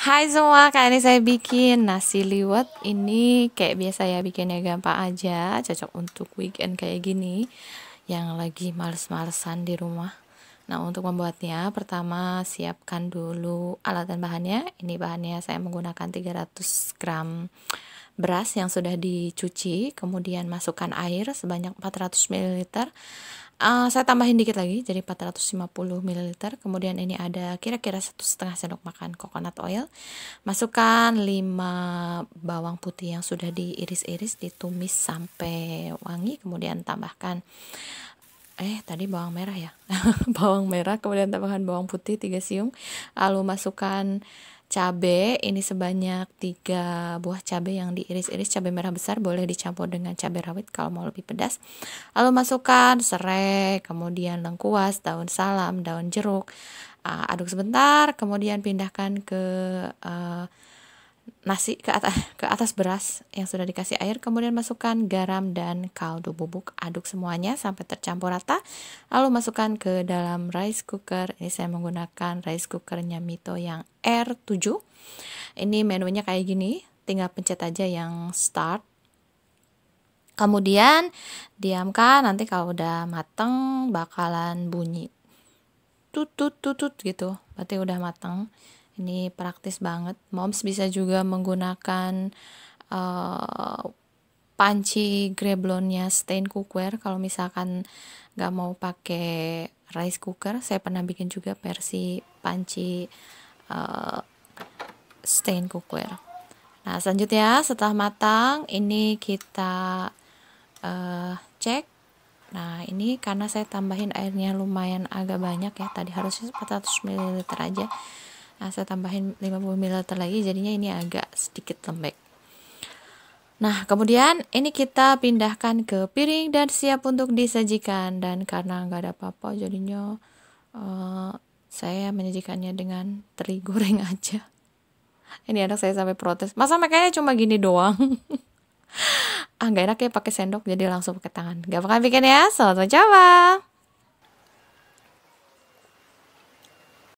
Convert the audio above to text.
Hai semua, kali ini saya bikin nasi liwet Ini kayak biasa ya, bikinnya gampang aja Cocok untuk weekend kayak gini Yang lagi males-malesan di rumah Nah untuk membuatnya, pertama siapkan dulu alat dan bahannya Ini bahannya saya menggunakan 300 gram beras yang sudah dicuci, kemudian masukkan air sebanyak 400 ml. Uh, saya tambahin dikit lagi jadi 450 ml. Kemudian ini ada kira-kira satu setengah sendok makan coconut oil. Masukkan 5 bawang putih yang sudah diiris-iris, ditumis sampai wangi. Kemudian tambahkan eh tadi bawang merah ya. bawang merah kemudian tambahkan bawang putih 3 siung. Lalu masukkan cabe ini sebanyak tiga buah cabe yang diiris-iris cabe merah besar boleh dicampur dengan cabe rawit kalau mau lebih pedas lalu masukkan serai kemudian lengkuas daun salam daun jeruk ah, aduk sebentar kemudian pindahkan ke uh, nasi ke atas, ke atas beras yang sudah dikasih air, kemudian masukkan garam dan kaldu bubuk, aduk semuanya sampai tercampur rata, lalu masukkan ke dalam rice cooker. Ini saya menggunakan rice cookernya Mito yang R7. Ini menunya kayak gini, tinggal pencet aja yang start. Kemudian diamkan, nanti kalau udah mateng bakalan bunyi tutut tutut gitu, berarti udah mateng. Ini praktis banget. Moms bisa juga menggunakan uh, panci greblonnya stain cookware kalau misalkan nggak mau pakai rice cooker. Saya pernah bikin juga versi panci uh, stain cookware. Nah, selanjutnya setelah matang ini kita uh, cek. Nah, ini karena saya tambahin airnya lumayan agak banyak ya. Tadi harusnya 400 ml aja nah, saya tambahin 50 ml lagi jadinya ini agak sedikit lembek Nah, kemudian ini kita pindahkan ke piring dan siap untuk disajikan. Dan karena nggak ada apa-apa, jadinya uh, saya menyajikannya dengan teri goreng aja. Ini anak saya sampai protes. Masa makanya cuma gini doang? ah, nggak enak ya pakai sendok, jadi langsung pakai tangan. Gak bakal bikin ya, selamat mencoba.